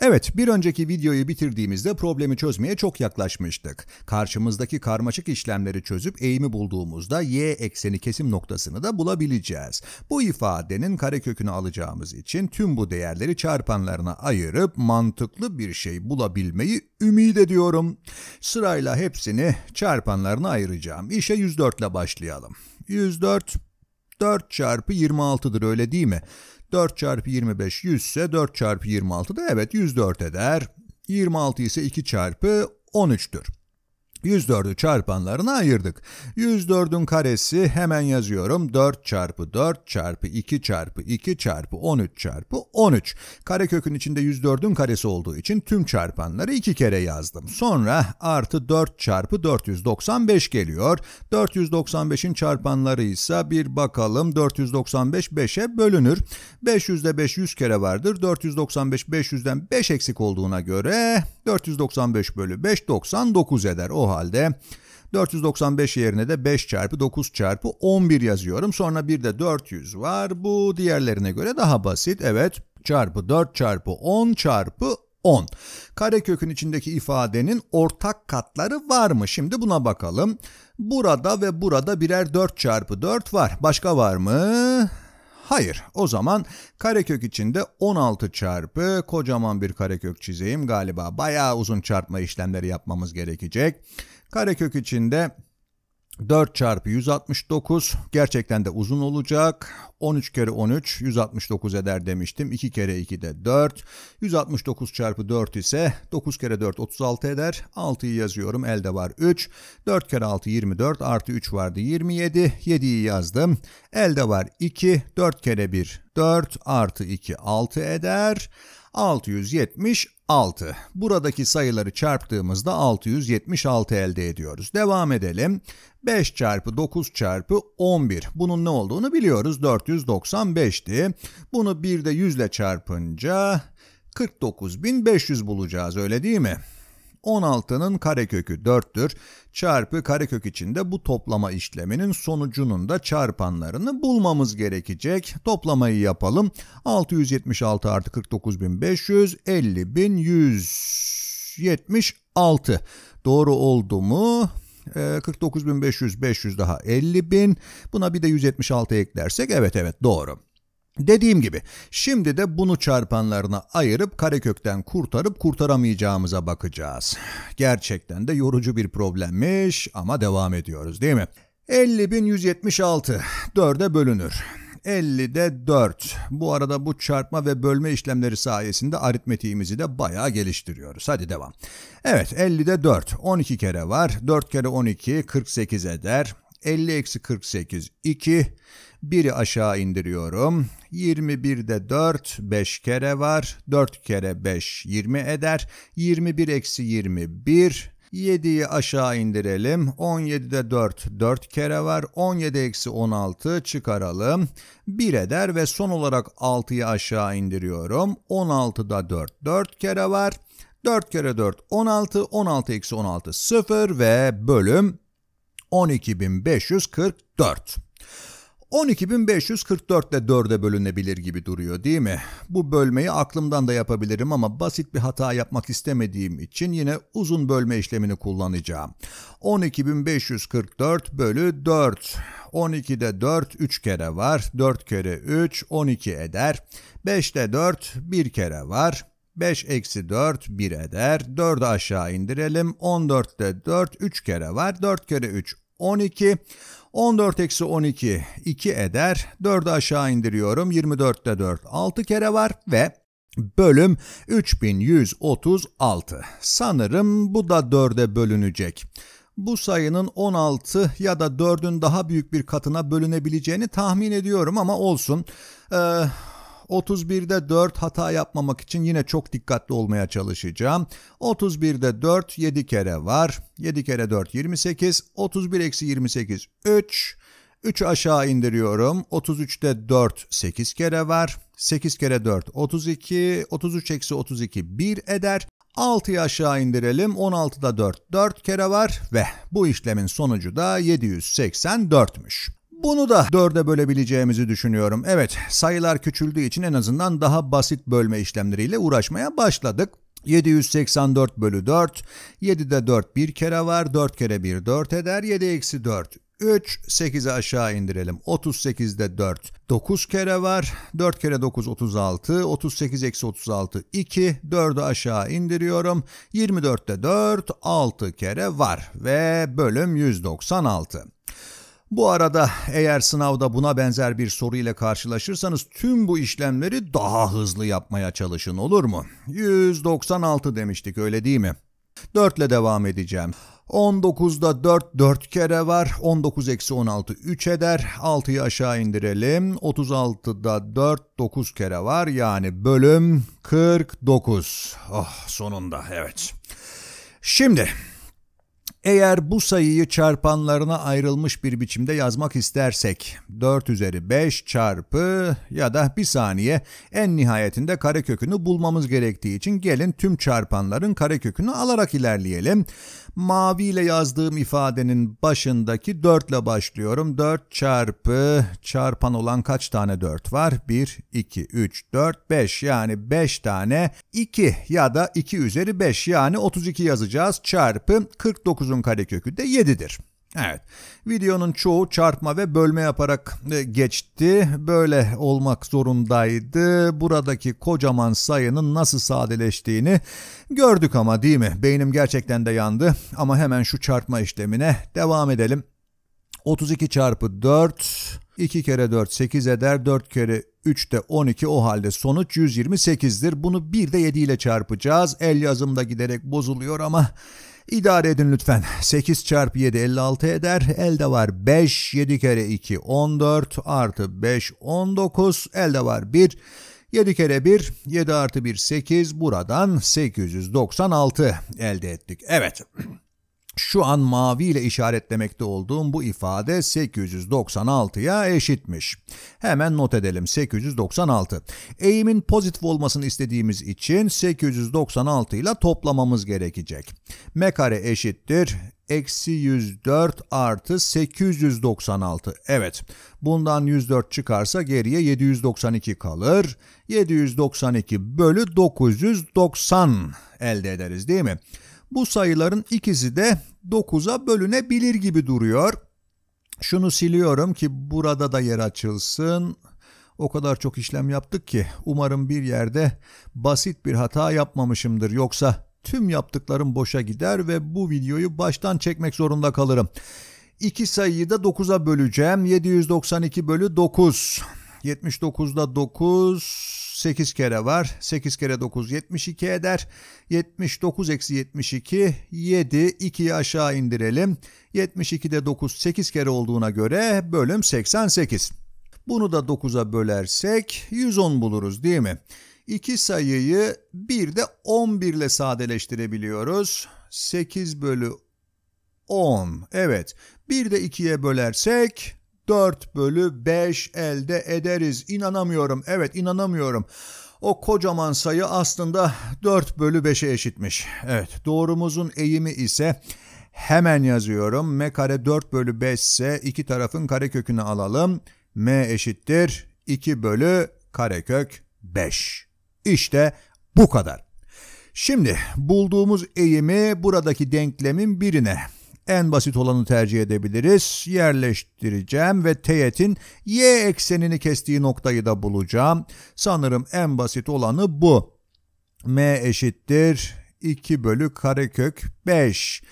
Evet, bir önceki videoyu bitirdiğimizde problemi çözmeye çok yaklaşmıştık. Karşımızdaki karmaşık işlemleri çözüp eğimi bulduğumuzda y ekseni kesim noktasını da bulabileceğiz. Bu ifadenin karekökünü alacağımız için tüm bu değerleri çarpanlarına ayırıp mantıklı bir şey bulabilmeyi ümit ediyorum. Sırayla hepsini çarpanlarına ayıracağım. İşe 104 ile başlayalım. 104, 4 çarpı 26'dır öyle değil mi? 4 çarpı 25 100 ise 4 çarpı 26 da evet 104 eder. 26 ise 2 çarpı 13'tür. 104'ü çarpanlarına ayırdık. 104'ün karesi hemen yazıyorum. 4 çarpı 4 çarpı 2 çarpı 2 çarpı 13 çarpı 13. Karekökün içinde 104'ün karesi olduğu için tüm çarpanları 2 kere yazdım. Sonra artı 4 çarpı 495 geliyor. 495'in çarpanları ise bir bakalım 495 5'e bölünür. 500'de 500 kere vardır. 495 500'den 5 eksik olduğuna göre 495 bölü 5 99 eder o halde. 495 yerine de 5 çarpı 9 çarpı 11 yazıyorum. Sonra bir de 400 var. Bu diğerlerine göre daha basit. Evet çarpı 4 çarpı 10 çarpı 10. Karekökün içindeki ifadenin ortak katları var mı? Şimdi buna bakalım. Burada ve burada birer 4 çarpı 4 var. Başka var mı? Hayır. O zaman karekök içinde 16 çarpı kocaman bir karekök çizeyim. Galiba bayağı uzun çarpma işlemleri yapmamız gerekecek. Karekök içinde 4 çarpı 169 gerçekten de uzun olacak. 13 kere 13 169 eder demiştim. 2 kere 2 de 4. 169 çarpı 4 ise 9 kere 4 36 eder. 6'yı yazıyorum elde var 3. 4 kere 6 24 artı 3 vardı 27. 7'yi yazdım. Elde var 2. 4 kere 1 4 artı 2 6 eder. 676. Buradaki sayıları çarptığımızda 676 elde ediyoruz. Devam edelim. 5 çarpı 9 çarpı 11. Bunun ne olduğunu biliyoruz. 495'ti. Bunu bir de 100 ile çarpınca 49.500 bulacağız öyle değil mi? 16'nın karekökü 4'tür. Çarpı karekök içinde bu toplama işleminin sonucunun da çarpanlarını bulmamız gerekecek. Toplamayı yapalım. 676 artı 49.500 50.176 doğru oldu mu? 49.500 ee, 500 daha 50.000 buna bir de 176 eklersek evet evet doğru. Dediğim gibi şimdi de bunu çarpanlarına ayırıp karekökten kurtarıp kurtaramayacağımıza bakacağız. Gerçekten de yorucu bir problemmiş ama devam ediyoruz değil mi? 50.176 4'e bölünür. 50'de 4. Bu arada bu çarpma ve bölme işlemleri sayesinde aritmetiğimizi de bayağı geliştiriyoruz. Hadi devam. Evet 50'de 4. 12 kere var. 4 kere 12 48 eder. 50-48 eksi 2. 1'i aşağı indiriyorum. 21'de 4 5 kere var. 4 kere 5 20 eder. 21 eksi 21 7'yi aşağı indirelim. 17'de 4, 4 kere var. 17 eksi 16 çıkaralım. 1 eder ve son olarak 6'yı aşağı indiriyorum. 16'da 4, 4 kere var. 4 kere 4, 16. 16 eksi 16, 0 ve bölüm 12544. 12.544 ile 4'e bölünebilir gibi duruyor değil mi? Bu bölmeyi aklımdan da yapabilirim ama basit bir hata yapmak istemediğim için yine uzun bölme işlemini kullanacağım. 12.544 bölü 4. 12'de 4 3 kere var. 4 kere 3 12 eder. 5'te 4 1 kere var. 5 eksi 4 1 eder. 4'ü aşağı indirelim. 14'te 4 3 kere var. 4 kere 3 12. 14 eksi 12 2 eder. 4'ü aşağı indiriyorum. 24'te 4 6 kere var ve bölüm 3136. Sanırım bu da 4'e bölünecek bu sayının 16 ya da 4'ün daha büyük bir katına bölünebileceğini tahmin ediyorum ama olsun. Ee, 31'de 4 hata yapmamak için yine çok dikkatli olmaya çalışacağım. 31'de 4 7 kere var. 7 kere 4 28. 31 eksi 28 3. 3 aşağı indiriyorum. 33'te 4 8 kere var. 8 kere 4 32. 33 eksi 32 1 eder. 6'yı aşağı indirelim. 16'da 4 4 kere var ve bu işlemin sonucu da 784'müş. Bunu da dörde bölebileceğimizi düşünüyorum. Evet sayılar küçüldüğü için en azından daha basit bölme işlemleriyle uğraşmaya başladık. 784 bölü 4, 7'de 4 bir kere var, 4 kere 1 4 eder, 7 eksi 4 3, 8'i aşağı indirelim. 38'de 4, 9 kere var. 4 kere 9, 36. 38 eksi 36, 2. 4'ü aşağı indiriyorum. 24'te 4, 6 kere var. Ve bölüm 196. Bu arada eğer sınavda buna benzer bir soru ile karşılaşırsanız tüm bu işlemleri daha hızlı yapmaya çalışın olur mu? 196 demiştik öyle değil mi? 4 ile devam edeceğim. 19'da 4 4 kere var. 19 eksi 16 3 eder. 6'yı aşağı indirelim. 36'da 4 9 kere var. Yani bölüm 49. Oh sonunda evet. Şimdi eğer bu sayıyı çarpanlarına ayrılmış bir biçimde yazmak istersek 4 üzeri 5 çarpı ya da bir saniye en nihayetinde karekökünü bulmamız gerektiği için gelin tüm çarpanların karekökünü alarak ilerleyelim. Mavi ile yazdığım ifadenin başındaki 4 ile başlıyorum. 4 çarpı çarpan olan kaç tane 4 var? 1, 2, 3, 4, 5 yani 5 tane 2 ya da 2 üzeri 5 yani 32 yazacağız çarpı 49'un 9'un karekökü de 7'dir. Evet. Videonun çoğu çarpma ve bölme yaparak e, geçti. Böyle olmak zorundaydı. Buradaki kocaman sayının nasıl sadeleştiğini gördük ama değil mi? Beynim gerçekten de yandı. Ama hemen şu çarpma işlemine devam edelim. 32 çarpı 4 2 kere 4 8 eder. 4 kere 3 de 12 o halde sonuç 128'dir. Bunu bir de 7 ile çarpacağız. El yazımda giderek bozuluyor ama İdare edin lütfen. 8 çarpı 7 56 eder. Elde var 5. 7 kere 2 14 artı 5 19. Elde var 1. 7 kere 1 7 artı 1 8. Buradan 896 elde ettik. Evet. Şu an mavi ile işaretlemekte olduğum bu ifade 896'ya eşitmiş. Hemen not edelim 896. Eğimin pozitif olmasını istediğimiz için 896 ile toplamamız gerekecek. M kare eşittir eksi 104 artı 896. Evet bundan 104 çıkarsa geriye 792 kalır. 792 bölü 990 elde ederiz değil mi? Bu sayıların ikisi de 9'a bölünebilir gibi duruyor. Şunu siliyorum ki burada da yer açılsın. O kadar çok işlem yaptık ki umarım bir yerde basit bir hata yapmamışımdır. Yoksa tüm yaptıklarım boşa gider ve bu videoyu baştan çekmek zorunda kalırım. İki sayıyı da 9'a böleceğim. 792 bölü 9. 79'da 9, 8 kere var. 8 kere 9 72 eder. 79 eksi 72 7. 2'yi aşağı indirelim. 72'de 9 8 kere olduğuna göre bölüm 88. Bunu da 9'a bölersek 110 buluruz değil mi? İki sayıyı bir de 11 ile sadeleştirebiliyoruz. 8 bölü 10. Evet. Bir de 2'ye bölersek 4 bölü 5 elde ederiz. İnanamıyorum. Evet inanamıyorum. O kocaman sayı aslında 4 bölü 5'e eşitmiş. Evet doğrumuzun eğimi ise hemen yazıyorum. M kare 4 bölü 5 ise iki tarafın karekökünü alalım. M eşittir 2 bölü karekök 5. İşte bu kadar. Şimdi bulduğumuz eğimi buradaki denklemin birine en basit olanı tercih edebiliriz. Yerleştireceğim ve teğetin y eksenini kestiği noktayı da bulacağım. Sanırım en basit olanı bu. m eşittir 2 bölü karekök 5.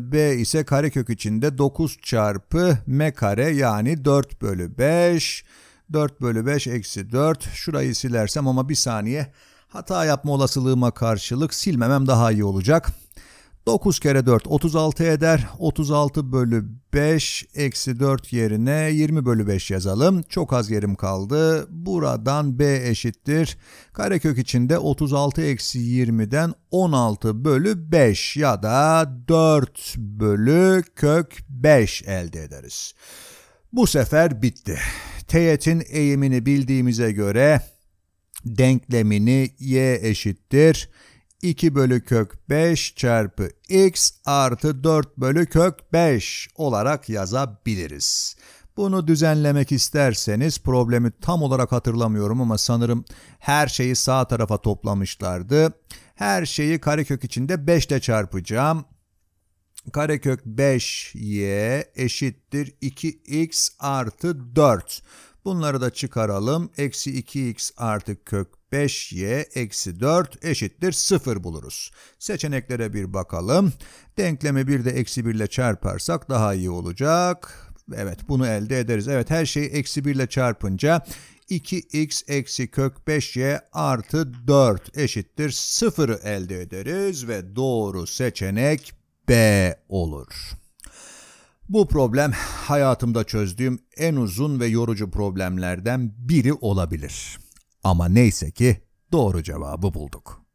B ise karekök içinde 9 çarpı m kare yani 4 bölü 5. 4 bölü 5 eksi 4. Şurayı silersem ama bir saniye hata yapma olasılığıma karşılık silmemem daha iyi olacak. 9 kere 4 36 eder. 36 bölü 5 eksi 4 yerine 20 bölü 5 yazalım. Çok az yerim kaldı. Buradan B eşittir. Karekök içinde 36 eksi 20'den 16 bölü 5 ya da 4 bölü kök 5 elde ederiz. Bu sefer bitti. Teğetin eğimini bildiğimize göre denklemini y eşittir 2 bölü kök 5 çarpı x artı 4 bölü kök 5 olarak yazabiliriz. Bunu düzenlemek isterseniz problemi tam olarak hatırlamıyorum ama sanırım her şeyi sağ tarafa toplamışlardı. Her şeyi karekök içinde 5 ile çarpacağım. Karekök 5y eşittir 2x artı 4. Bunları da çıkaralım. Eksi 2x artı kök 5y eksi 4 eşittir 0 buluruz. Seçeneklere bir bakalım. Denklemi bir de eksi 1 ile çarparsak daha iyi olacak. Evet bunu elde ederiz. Evet her şeyi eksi 1 ile çarpınca 2x eksi kök 5y artı 4 eşittir 0'ı elde ederiz ve doğru seçenek B olur. Bu problem hayatımda çözdüğüm en uzun ve yorucu problemlerden biri olabilir. Ama neyse ki doğru cevabı bulduk.